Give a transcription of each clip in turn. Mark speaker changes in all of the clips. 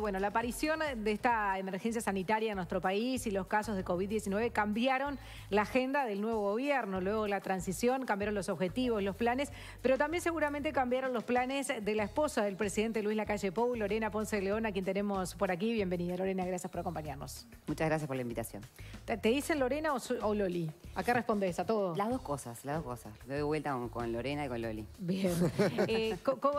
Speaker 1: bueno, la aparición de esta emergencia sanitaria en nuestro país y los casos de COVID-19 cambiaron la agenda del nuevo gobierno, luego la transición, cambiaron los objetivos, los planes, pero también seguramente cambiaron los planes de la esposa del presidente Luis Lacalle Pou, Lorena Ponce de León, a quien tenemos por aquí. Bienvenida, Lorena, gracias por acompañarnos.
Speaker 2: Muchas gracias por la invitación. ¿Te, dicen Lorena o, Loli? ¿A qué respondes? ¿A todo? Las dos cosas, las dos cosas. Doy vuelta con, Lorena y con Loli. Bien.
Speaker 1: Eh,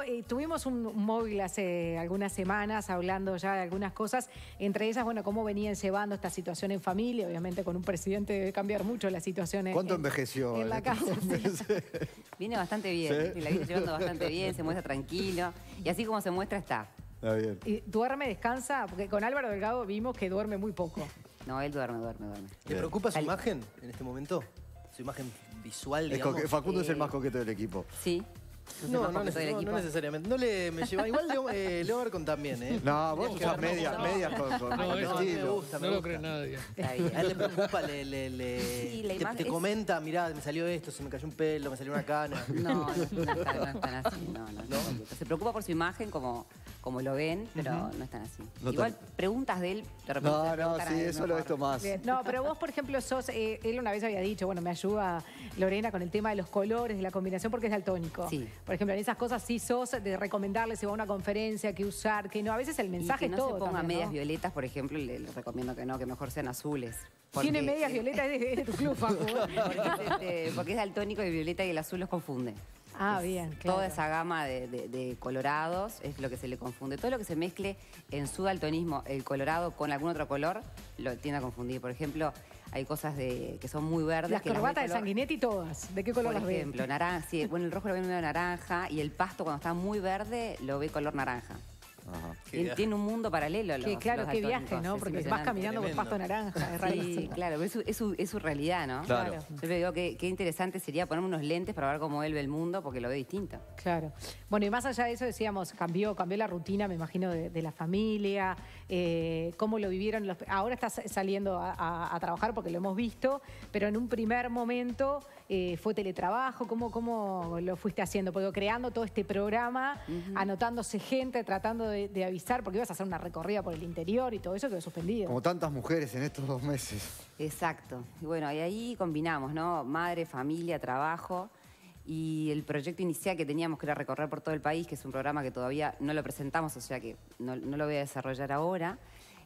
Speaker 1: eh, tuvimos un móvil hace algunas semanas hablando ya algunas cosas, entre ellas, bueno, cómo venían llevando esta situación en familia, obviamente con un presidente
Speaker 2: debe cambiar mucho la situación en, ¿Cuánto
Speaker 3: envejeció? la este
Speaker 2: casa. Viene bastante bien, la viene llevando bastante bien, se muestra tranquilo y así como se muestra está. Está bien. ¿Y duerme, descansa? Porque con Álvaro Delgado vimos que duerme muy poco. No, él duerme, duerme, duerme. te preocupa su
Speaker 4: imagen en este momento? Su imagen visual, digamos. Facundo es el eh, más coqueto del equipo. Sí, no, no, no, necesariamente. No le me lleva igual Leo eh, Arcon también, ¿eh? No, vos usás medias, medias con, no, no lo cree nadie. A él le preocupa, le,
Speaker 2: le, te, comenta, mirá, me salió esto, se me cayó un pelo, me salió una cana. No, no, no, no, no, no, no, su imagen como como lo ven, pero no están así. Igual preguntas de él, de repente. No, no, sí, eso lo he más. No, pero vos, por ejemplo, sos,
Speaker 1: eh, él una vez había dicho, bueno, me ayuda Lorena con el tema de los colores, de la combinación, porque es daltónico. Sí. Por ejemplo, en esas cosas sí sos de recomendarle si va a una conferencia, qué usar, que no. A veces el mensaje y no todo, se ponga medias
Speaker 2: violetas, por ejemplo, le, recomiendo que no, que mejor sean azules. Porque, Tiene medias violetas, es de, tu club, porque, es, este, y violeta y el azul los confunde. Ah, bien, Toda esa gama de, colorados es lo que se le confunde. Todo lo que se mezcle en su daltonismo, el colorado con algún otro color, lo tiende a confundir. Por ejemplo, hay cosas de, que son muy verdes. Las corbatas de, y todas. ¿De qué color Por ejemplo, naranja. bueno, el rojo lo ve medio naranja y el pasto cuando está muy verde lo ve color naranja tiene un mundo paralelo. claro, que viaje, ¿no? Porque vas caminando por pasto naranja, es claro, pero es su, realidad, ¿no? Claro. Yo te digo que qué interesante sería ponerme unos lentes para ver cómo él ve el mundo, porque lo ve distinto.
Speaker 1: Claro. Bueno, y más allá de eso decíamos, cambió, cambió la rutina, me imagino, de, la familia, eh, cómo lo vivieron. Los, ahora estás saliendo a, trabajar porque lo hemos visto, pero en un primer momento eh, fue teletrabajo, ¿cómo, ¿cómo lo fuiste haciendo? Porque creando todo este programa, anotándose gente, tratando de de, avisar, porque ibas a hacer una recorrida por el interior y todo eso, quedó suspendido. Como tantas mujeres en estos dos meses. Exacto.
Speaker 2: Y bueno, y ahí combinamos, ¿no? Madre, familia, trabajo. Y el proyecto inicial que teníamos, que era recorrer por todo el país, que es un programa que todavía no lo presentamos, o sea que no, lo voy a desarrollar ahora,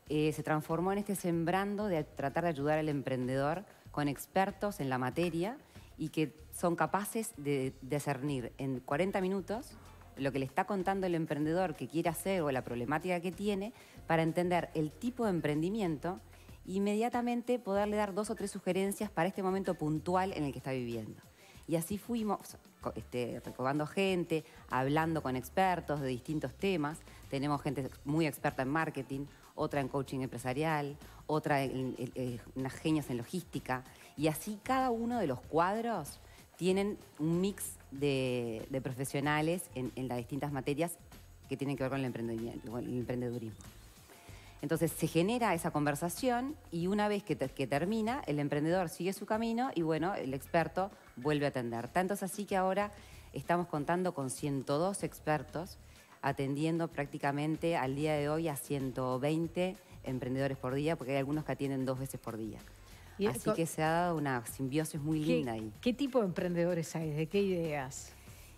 Speaker 2: eh, se transformó en este sembrando de tratar de ayudar al emprendedor con expertos en la materia y que son capaces de, de discernir en 40 minutos lo que le está contando el emprendedor que quiere hacer o la problemática que tiene para entender el tipo de emprendimiento inmediatamente poderle dar dos o tres sugerencias para este momento puntual en el que está viviendo. Y así fuimos este, gente, hablando con expertos de distintos temas. Tenemos gente muy experta en marketing, otra en coaching empresarial, otra en, en, genias en logística. Y así cada uno de los cuadros tienen un mix de, profesionales en, las distintas materias que tienen que ver con el, emprendedurismo. Entonces se genera esa conversación y una vez que, que, termina, el emprendedor sigue su camino y bueno, el experto vuelve a atender. Tanto es así que ahora estamos contando con 102 expertos atendiendo prácticamente al día de hoy a 120 emprendedores por día, porque hay algunos que atienden dos veces por día. Así que se ha dado una simbiosis muy linda ahí. ¿Qué tipo de emprendedores hay? ¿De qué ideas?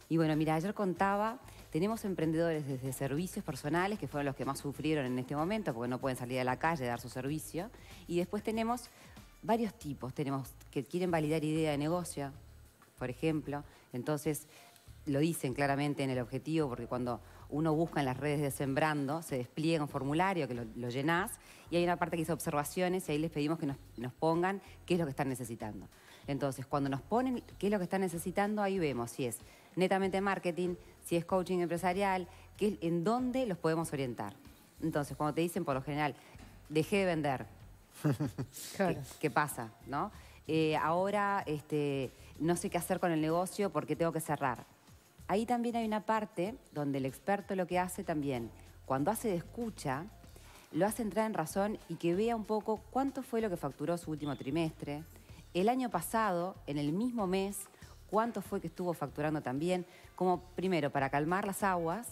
Speaker 2: Y bueno, mira, ayer contaba, tenemos emprendedores desde servicios personales, que fueron los que más sufrieron en este momento, porque no pueden salir a la calle a dar su servicio. Y después tenemos varios tipos. Tenemos que quieren validar idea de negocio, por ejemplo. Entonces, lo dicen claramente en el objetivo, porque cuando uno busca en las redes de Sembrando, se despliega un formulario que lo, llenas llenás y hay una parte que dice observaciones y ahí les pedimos que nos, pongan qué es lo que están necesitando. Entonces, cuando nos ponen qué es lo que están necesitando, ahí vemos si es netamente marketing, si es coaching empresarial, qué, en dónde los podemos orientar. Entonces, cuando te dicen por lo general, dejé de vender, ¿qué, pasa? ¿no? Eh, ahora este, no sé qué hacer con el negocio porque tengo que cerrar. Ahí también hay una parte donde el experto lo que hace también, cuando hace de escucha, lo hace entrar en razón y que vea un poco cuánto fue lo que facturó su último trimestre, el año pasado, en el mismo mes, cuánto fue que estuvo facturando también, como primero para calmar las aguas,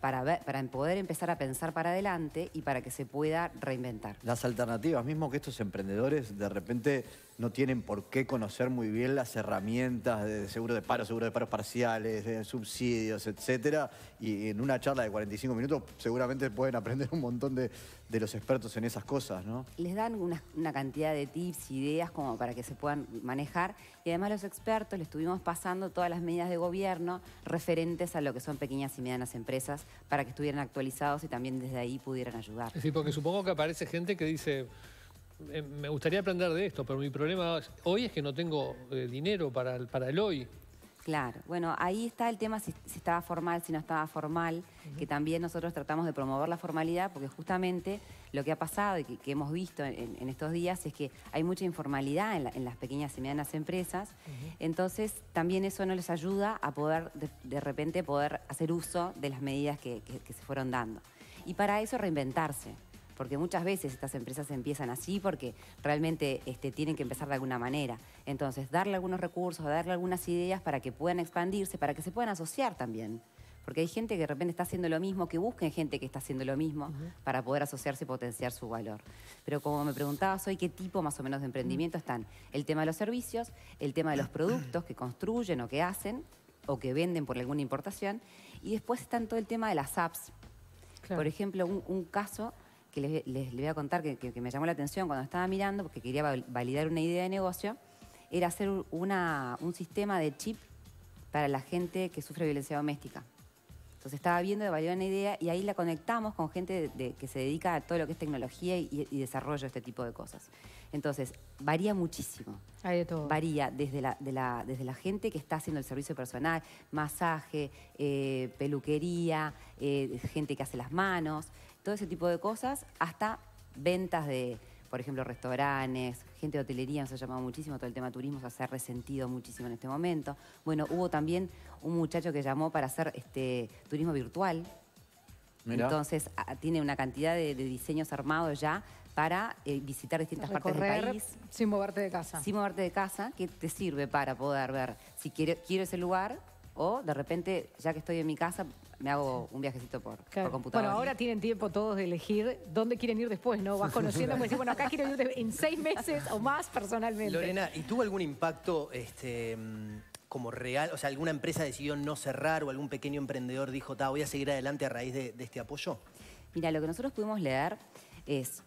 Speaker 2: para, para poder empezar a pensar para adelante y para que se pueda reinventar.
Speaker 3: Las alternativas, mismo que estos emprendedores de repente no tienen por qué conocer muy bien las herramientas de seguro de paro, seguro de paros parciales, de subsidios, etcétera. Y en una charla de 45 minutos seguramente pueden aprender un montón de, los expertos en esas cosas, ¿no?
Speaker 2: Les dan una, cantidad de tips, ideas como para que se puedan manejar. Y además los expertos les estuvimos pasando todas las medidas de gobierno referentes a lo que son pequeñas y medianas empresas para que estuvieran actualizados y también desde ahí pudieran ayudar.
Speaker 4: Sí, porque supongo que aparece gente que dice eh, me gustaría aprender de esto, pero mi problema hoy es que no tengo eh, dinero para el, para el hoy.
Speaker 2: Claro, bueno, ahí está el tema si, estaba formal, si no estaba formal, que también nosotros tratamos de promover la formalidad, porque justamente lo que ha pasado y que, hemos visto en, estos días es que hay mucha informalidad en, las pequeñas y medianas empresas, entonces también eso no les ayuda a poder de, repente poder hacer uso de las medidas que se fueron dando. Y para eso reinventarse porque muchas veces estas empresas empiezan así porque realmente este, tienen que empezar de alguna manera. Entonces, darle algunos recursos, darle algunas ideas para que puedan expandirse, para que se puedan asociar también. Porque hay gente que de repente está haciendo lo mismo, que busquen gente que está haciendo lo mismo para poder asociarse y potenciar su valor. Pero como me preguntabas hoy, ¿qué tipo más o menos de emprendimiento están? El tema de los servicios, el tema de los productos que construyen o que hacen o que venden por alguna importación. Y después están todo el tema de las apps. Por ejemplo, un caso les, voy a contar que, me llamó la atención cuando estaba mirando, porque quería validar una idea de negocio, era hacer un sistema de chip para la gente que sufre violencia doméstica. Entonces estaba viendo de validar una idea y ahí la conectamos con gente que se dedica a todo lo que es tecnología y, desarrollo de este tipo de cosas. Entonces, varía muchísimo. Hay de todo. Varía desde la, gente que está haciendo el servicio personal, masaje, eh, peluquería, eh, gente que hace las manos todo ese tipo de cosas, hasta ventas de, por ejemplo, restaurantes, gente de hotelería nos ha llamado muchísimo, todo el tema turismo se ha resentido muchísimo en este momento. Bueno, hubo también un muchacho que llamó para hacer este turismo virtual. Entonces tiene una cantidad de, diseños armados ya para eh, visitar distintas partes del país.
Speaker 1: Sin moverte de
Speaker 2: casa. Sin moverte de casa, que te sirve para poder ver si quiero quiero ese lugar, o de repente, ya que estoy en mi casa, me hago un viajecito por, computadora. Bueno, ahora
Speaker 1: tienen tiempo todos de elegir dónde quieren ir después, ¿no? Vas conociendo, me pues, bueno, acá quiero ir en seis meses o más personalmente. Lorena,
Speaker 4: ¿y tuvo algún impacto este, como real? O sea, ¿alguna empresa decidió no cerrar
Speaker 2: o algún pequeño emprendedor dijo, ta, voy a seguir adelante a raíz de, de este apoyo? Mira, lo que nosotros pudimos leer es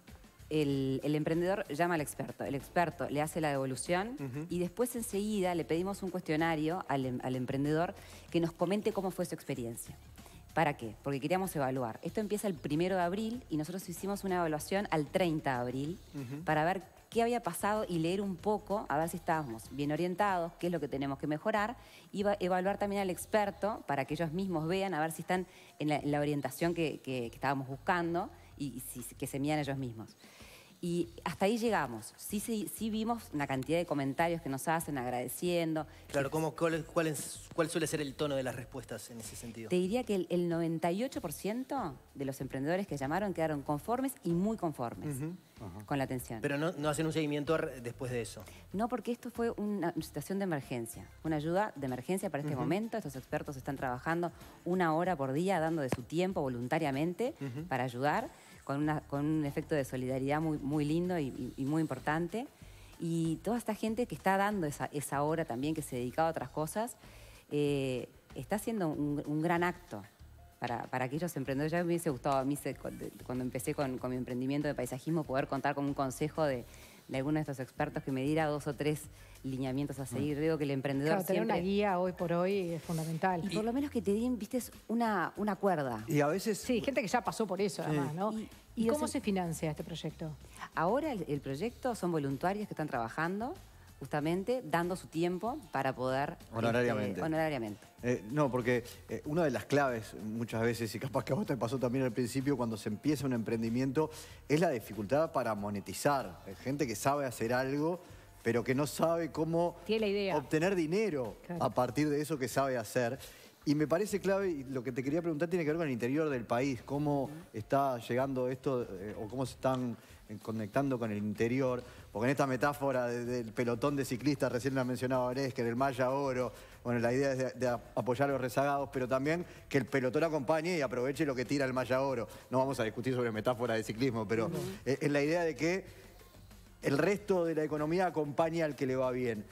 Speaker 2: el, emprendedor llama al experto, el experto le hace la devolución y después enseguida le pedimos un cuestionario em, al, emprendedor que nos comente cómo fue su experiencia. ¿Para qué? Porque queríamos evaluar. Esto empieza el primero de abril y nosotros hicimos una evaluación al 30 de abril para ver qué había pasado y leer un poco, a ver si estábamos bien orientados, qué es lo que tenemos que mejorar, y evaluar también al experto para que ellos mismos vean, a ver si están en la, orientación que, estábamos buscando y, que se mían ellos mismos. Y hasta ahí llegamos. Sí, sí, sí vimos una cantidad de comentarios que nos hacen agradeciendo.
Speaker 4: Claro, ¿cómo, cuál, cuál, suele ser el tono de las respuestas en ese sentido? Te diría
Speaker 2: que el, 98% de los emprendedores que llamaron quedaron conformes y muy conformes. con la atención.
Speaker 4: Pero no, hacen un seguimiento después de eso.
Speaker 2: No, porque esto fue una situación de emergencia, una ayuda de emergencia para este momento. Estos expertos están trabajando una hora por día, dando de su tiempo voluntariamente para ayudar con, un efecto de solidaridad muy, lindo y, muy importante. Y toda esta gente que está dando esa, esa hora también, que se dedicaba a otras cosas, eh, está haciendo un, gran acto. Para, para, aquellos emprendedores. Ya me hubiese gustado a mí, cuando empecé con, mi emprendimiento de paisajismo, poder contar con un consejo de, de alguno de estos expertos que me diera dos o tres lineamientos a seguir. Digo que el emprendedor claro, tener una guía hoy por hoy es fundamental. Y, por lo menos que te den, viste, una, una cuerda. Y a veces... Sí, gente que ya pasó por eso, además, ¿no?
Speaker 1: Y, cómo se... financia este proyecto?
Speaker 2: Ahora el proyecto son voluntarios que están trabajando justamente, dando su tiempo para poder... Honorariamente.
Speaker 3: Este, eh, no, porque eh, una de las claves muchas veces, y capaz que a vos te pasó también al principio, cuando se empieza un emprendimiento, es la dificultad para monetizar. gente que sabe hacer algo, pero que no sabe cómo obtener dinero a partir de eso que sabe hacer. Y me parece clave, y lo que te quería preguntar tiene que ver con el interior del país, cómo está llegando esto eh, o cómo se están eh, conectando con el interior, porque en esta metáfora del pelotón de ciclistas, recién la mencionaba que el Maya Oro, bueno, la idea es de, apoyar a los rezagados, pero también que el pelotón acompañe y aproveche lo que tira el Maya Oro. No vamos a discutir sobre metáfora de ciclismo, pero eh, es, la idea de que el resto de la economía acompañe al que le va bien.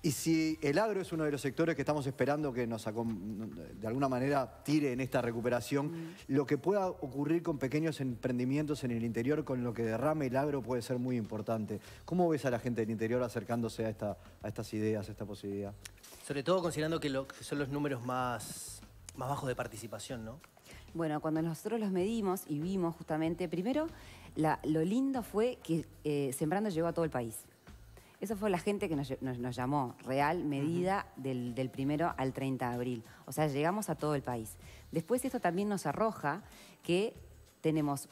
Speaker 3: Y si el agro es uno de los sectores que estamos esperando que nos de alguna manera tire en esta recuperación, mm. lo que pueda ocurrir con pequeños emprendimientos en el interior, con lo que derrame el agro, puede ser muy importante. ¿Cómo ves a la gente del interior acercándose a,
Speaker 2: estas ideas, a esta posibilidad?
Speaker 4: Sobre todo considerando que, son los números más, más bajos de participación, ¿no?
Speaker 2: Bueno, cuando nosotros los medimos y vimos justamente, primero, lo lindo fue que eh, Sembrando llegó a todo el país. Eso fue la gente que nos, llamó, real, medida del, del primero al 30 de abril. O sea, llegamos a todo el país. Después esto también nos arroja que tenemos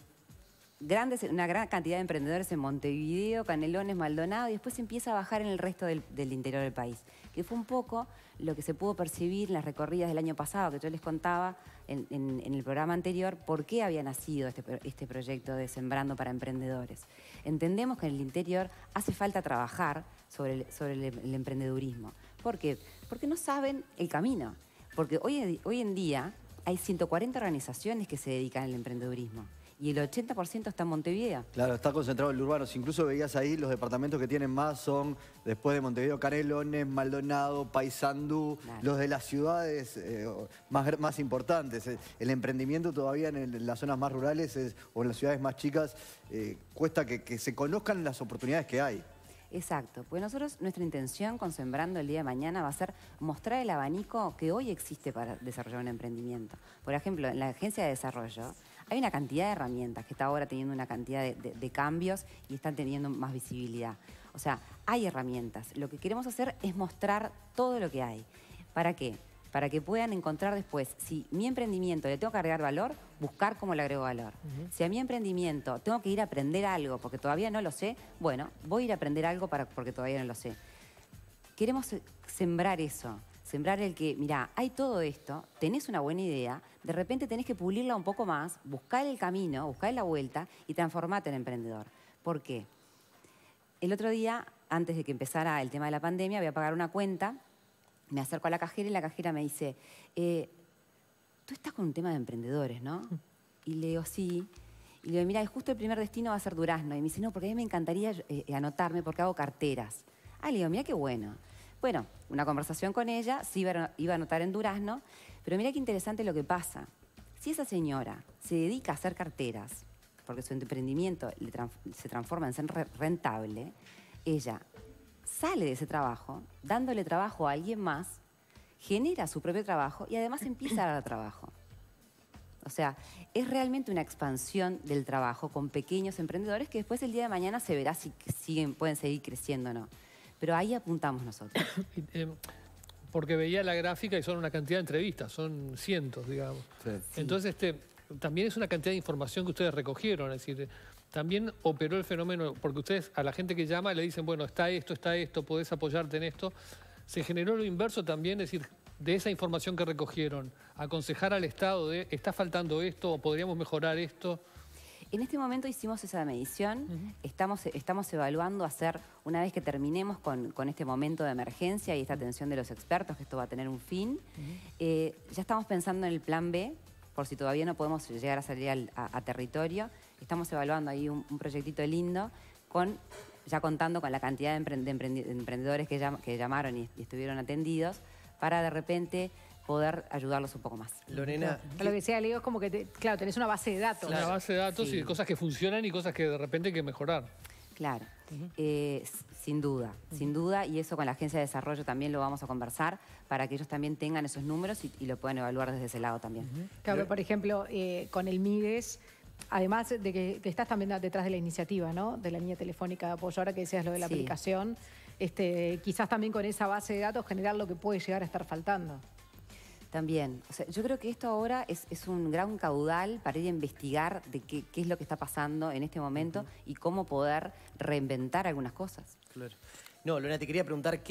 Speaker 2: una gran cantidad de emprendedores en Montevideo, Canelones, Maldonado, y después empieza a bajar en el resto del, interior del país, que fue un poco lo que se pudo percibir en las recorridas del año pasado, que yo les contaba en, el programa anterior, por qué había nacido este, este, proyecto de Sembrando para Emprendedores. Entendemos que en el interior hace falta trabajar sobre el, emprendedurismo. ¿Por qué? Porque no saben el camino. Porque hoy, hoy en día hay 140 organizaciones que se dedican al emprendedurismo y el 80% está en Montevideo.
Speaker 3: Claro, está concentrado en el urbano. incluso veías ahí, los departamentos que tienen más son, después de Montevideo, Canelones, Maldonado, Paysandú, los de las ciudades eh, más, importantes. Eh, el emprendimiento todavía en, las zonas más rurales o en las ciudades más chicas eh, cuesta que, se conozcan las oportunidades que hay.
Speaker 2: Exacto, pues nosotros, nuestra intención con Sembrando el día de mañana va a ser mostrar el abanico que hoy existe para desarrollar un emprendimiento. Por ejemplo, en la agencia de desarrollo hay una cantidad de herramientas que está ahora teniendo una cantidad de, cambios y están teniendo más visibilidad. O sea, hay herramientas. Lo que queremos hacer es mostrar todo lo que hay. ¿Para qué? para que puedan encontrar después, si mi emprendimiento le tengo que agregar valor, buscar cómo le agrego valor. Si a mi emprendimiento tengo que ir a aprender algo porque todavía no lo sé, bueno, voy a ir a aprender algo para, porque todavía no lo sé. Queremos sembrar eso sembrar el que, mira, hay todo esto, tenés una buena idea, de repente tenés que pulirla un poco más, buscar el camino, buscar la vuelta y transformarte en emprendedor. ¿Por qué? El otro día, antes de que empezara el tema de la pandemia, voy a pagar una cuenta, me acerco a la cajera y la cajera me dice, eh, tú estás con un tema de emprendedores, ¿no? Mm. Y le digo, sí. Y le digo, mira, justo el primer destino va a ser Durazno. Y me dice, no, porque a mí me encantaría eh, anotarme porque hago carteras. Ah, le digo, mira qué bueno. Bueno, una conversación con ella, sí iba a notar en Durazno, pero mira qué interesante lo que pasa. Si esa señora se dedica a hacer carteras, porque su emprendimiento se transforma en ser rentable, ella sale de ese trabajo, dándole trabajo a alguien más, genera su propio trabajo y además empieza a dar trabajo. O sea, es realmente una expansión del trabajo con pequeños emprendedores que después el día de mañana se verá si siguen, pueden seguir creciendo o no pero ahí apuntamos nosotros.
Speaker 4: Eh, porque veía la gráfica y son una cantidad de entrevistas, son cientos, digamos. Entonces, este, también es una cantidad de información que ustedes recogieron, es decir, también operó el fenómeno, porque ustedes a la gente que llama le dicen, bueno, está esto, está esto, podés apoyarte en esto. Se generó lo inverso también, es decir, de esa información que recogieron, aconsejar al Estado de, está faltando esto, o podríamos mejorar esto.
Speaker 2: En este momento hicimos esa medición, estamos, estamos evaluando hacer, una vez que terminemos con, este momento de emergencia y esta atención de los expertos, que esto va a tener un fin, eh, ya estamos pensando en el plan B, por si todavía no podemos llegar a salir al, a, territorio, estamos evaluando ahí un, proyectito lindo con... Ya contando con la cantidad de, emprendedores que, llamaron y estuvieron atendidos, para de repente poder ayudarlos un poco más. Lorena. lo que decía Leo es como que, claro, tenés una base de datos. Una base
Speaker 4: de datos y cosas que funcionan y cosas que de repente hay que mejorar.
Speaker 2: Claro, eh, sin duda, sin duda, y eso con la agencia de desarrollo también lo vamos a conversar para que ellos también tengan esos números y, lo puedan evaluar desde ese lado también. Claro, por ejemplo, eh, con el MIDES,
Speaker 1: además de que estás también detrás de la iniciativa, ¿no? De la línea telefónica de apoyo, ahora que decías lo de la aplicación, este, quizás también con esa base de datos generar lo que puede llegar a estar faltando.
Speaker 2: También. O sea, yo creo que esto ahora es, es, un gran caudal para ir a investigar de qué, es lo que está pasando en este momento y cómo poder reinventar algunas cosas.
Speaker 4: No, Lorena, te quería preguntar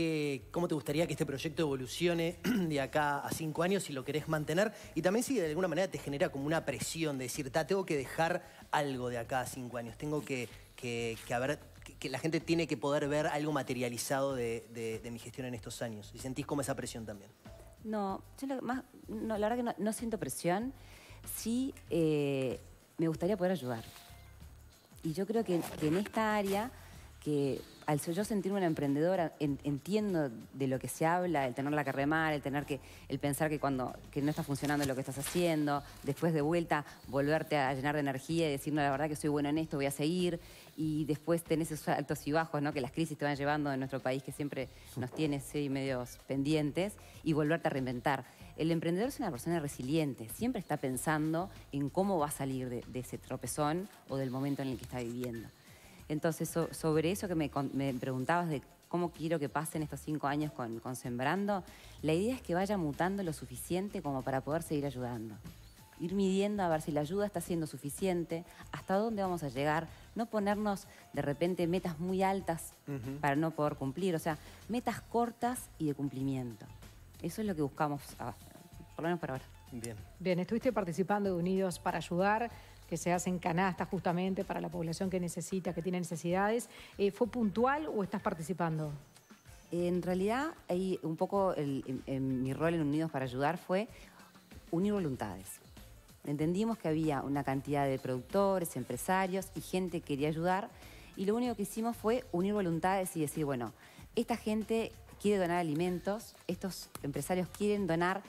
Speaker 4: cómo te gustaría que este proyecto evolucione de acá a cinco años, si lo querés mantener, y también si de alguna manera te genera como una presión de decir, tengo que dejar algo de acá a cinco años, tengo que, que, que haber que la gente tiene que poder ver algo materializado de, de mi gestión en estos años. Y sentís como esa presión también.
Speaker 2: No, yo más, la verdad que no, siento presión. Sí, eh, me gustaría poder ayudar. Y yo creo que en esta área, que al yo sentirme una emprendedora, entiendo de lo que se habla, el tenerla que remar, el tener que, el pensar que cuando que no está funcionando lo que estás haciendo, después de vuelta volverte a llenar de energía y decir, no, la verdad que soy bueno en esto, voy a seguir. Y después tenés esos altos y bajos, ¿no? Que las crisis te van llevando en nuestro país, que siempre nos tiene seis medios pendientes, y volverte a reinventar. El emprendedor es una persona resiliente, siempre está pensando en cómo va a salir de ese tropezón o del momento en el que está viviendo. Entonces, sobre eso que me, preguntabas de cómo quiero que pasen estos cinco años con, Sembrando, la idea es que vaya mutando lo suficiente como para poder seguir ayudando ir midiendo a ver si la ayuda está siendo suficiente, hasta dónde vamos a llegar, no ponernos de repente metas muy altas para no poder cumplir, o sea, metas cortas y de cumplimiento. Eso es lo que buscamos, por lo menos para ahora. Bien.
Speaker 1: Bien, estuviste participando de Unidos para Ayudar que se hacen canastas justamente para la población que necesita, que tiene necesidades. Eh, ¿Fue puntual o estás participando?
Speaker 2: En realidad, ahí un poco mi rol en Unidos para Ayudar fue unir voluntades. Entendimos que había una cantidad de productores, empresarios y gente que quería ayudar y lo único que hicimos fue unir voluntades y decir, bueno, esta gente quiere donar alimentos, estos empresarios quieren donar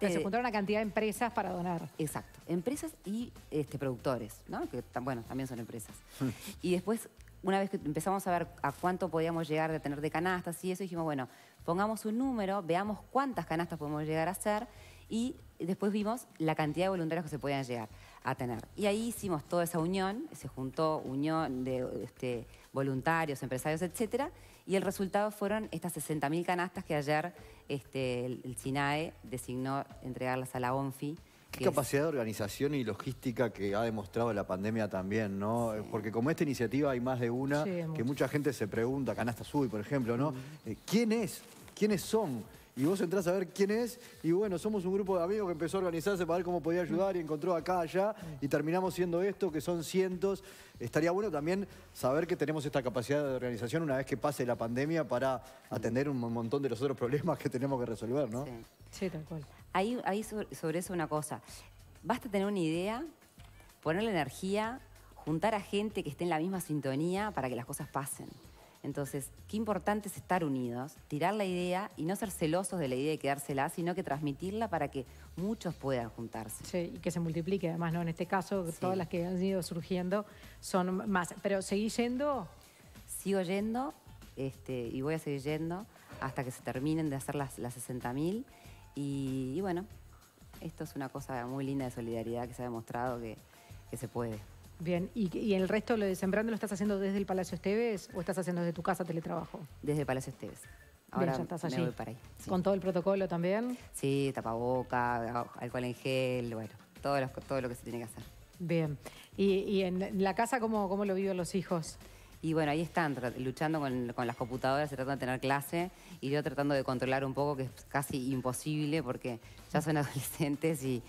Speaker 2: se juntaron una cantidad de empresas para donar. Exacto, empresas y este, productores, ¿no? Que bueno, también son empresas. y después, una vez que empezamos a ver a cuánto podíamos llegar de tener de canastas y eso, dijimos, bueno, pongamos un número, veamos cuántas canastas podemos llegar a hacer y después vimos la cantidad de voluntarios que se podían llegar a tener. Y ahí hicimos toda esa unión, se juntó unión de este, voluntarios, empresarios, etcétera, y el resultado fueron estas 60.000 canastas que ayer este, el, SINAE designó entregarlas a la ONFI. Qué capacidad
Speaker 3: de organización y logística que ha demostrado la pandemia también, ¿no? Porque como esta iniciativa hay más de una, que mucha gente se pregunta, Canasta Sui, por ejemplo, ¿no? Mm. Eh, ¿Quién es? ¿Quiénes son? Y vos entrás a ver quién es, y bueno, somos un grupo de amigos que empezó a organizarse para ver cómo podía ayudar y encontró acá, allá, y terminamos siendo esto, que son cientos. Estaría bueno también saber que tenemos esta capacidad de organización una vez que pase la pandemia para atender un montón de los otros problemas que tenemos que resolver, ¿no? Sí,
Speaker 2: sí tal cual. Ahí, ahí sobre eso una cosa. Basta tener una idea, ponerle energía, juntar a gente que esté en la misma sintonía para que las cosas pasen. Entonces, qué importante es estar unidos, tirar la idea y no ser celosos de la idea de quedársela, sino que transmitirla para que muchos puedan juntarse.
Speaker 1: Sí, y que se multiplique además, ¿no? En este caso, todas las que han ido surgiendo
Speaker 2: son más. Pero seguí yendo. Sigo yendo este, y voy a seguir yendo hasta que se terminen de hacer las, 60.000. Y, bueno, esto es una cosa muy linda de solidaridad que se ha demostrado que se puede.
Speaker 1: Bien, ¿Y, el resto lo de Sembrando lo estás haciendo desde el Palacio Esteves o estás haciendo desde tu casa teletrabajo?
Speaker 2: Desde el Palacio Esteves. Ahora ya estás allí. para ahí.
Speaker 1: ¿Con todo el protocolo también?
Speaker 2: Sí, tapaboca, alcohol en gel, bueno, todo lo, todo lo que se tiene que hacer. Bien. ¿Y, y en la casa cómo, cómo lo viven los hijos? Y bueno, ahí están luchando con, con, las computadoras, tratando de tener clase y yo tratando de controlar un poco, que es casi imposible porque ya son adolescentes y,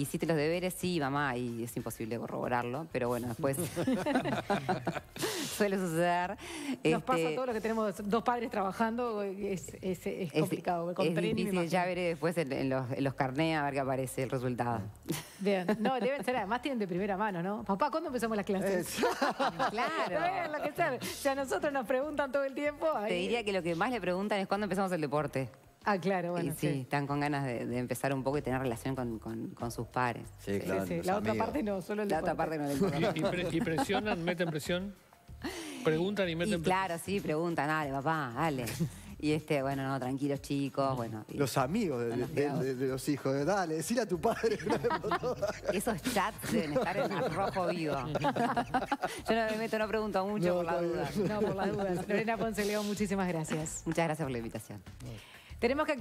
Speaker 2: hiciste los deberes, sí, mamá, y es imposible corroborarlo, pero bueno, después suele suceder. Nos pasa este, todo todos que
Speaker 1: tenemos dos padres trabajando, es,
Speaker 2: complicado. Es, ya veré después en, los, en a ver qué aparece el resultado.
Speaker 1: Bien, no, deben ser, además tienen de primera mano, ¿no? Papá, ¿cuándo empezamos las clases? claro. lo que sea. O nosotros nos preguntan todo el tiempo. Te diría
Speaker 2: que lo que más le preguntan es cuándo empezamos el deporte. Ah, claro, bueno. Y sí, están con ganas de, empezar un poco y tener relación con, sus pares. Sí, claro. La otra parte no, solo la otra parte no le cuerpo. ¿Y, y, presionan, meten presión? Preguntan y meten presión? Claro, sí, preguntan, dale, papá, dale. Y este, bueno, no, tranquilos chicos, bueno. los amigos de,
Speaker 3: los, hijos, dale,
Speaker 1: decir a tu padre.
Speaker 2: Esos chats deben estar en rojo vivo. Yo no me meto, no pregunto mucho por la duda. No, por la duda. Lorena Ponce León,
Speaker 1: muchísimas gracias. Muchas gracias por la invitación.
Speaker 2: Tenemos que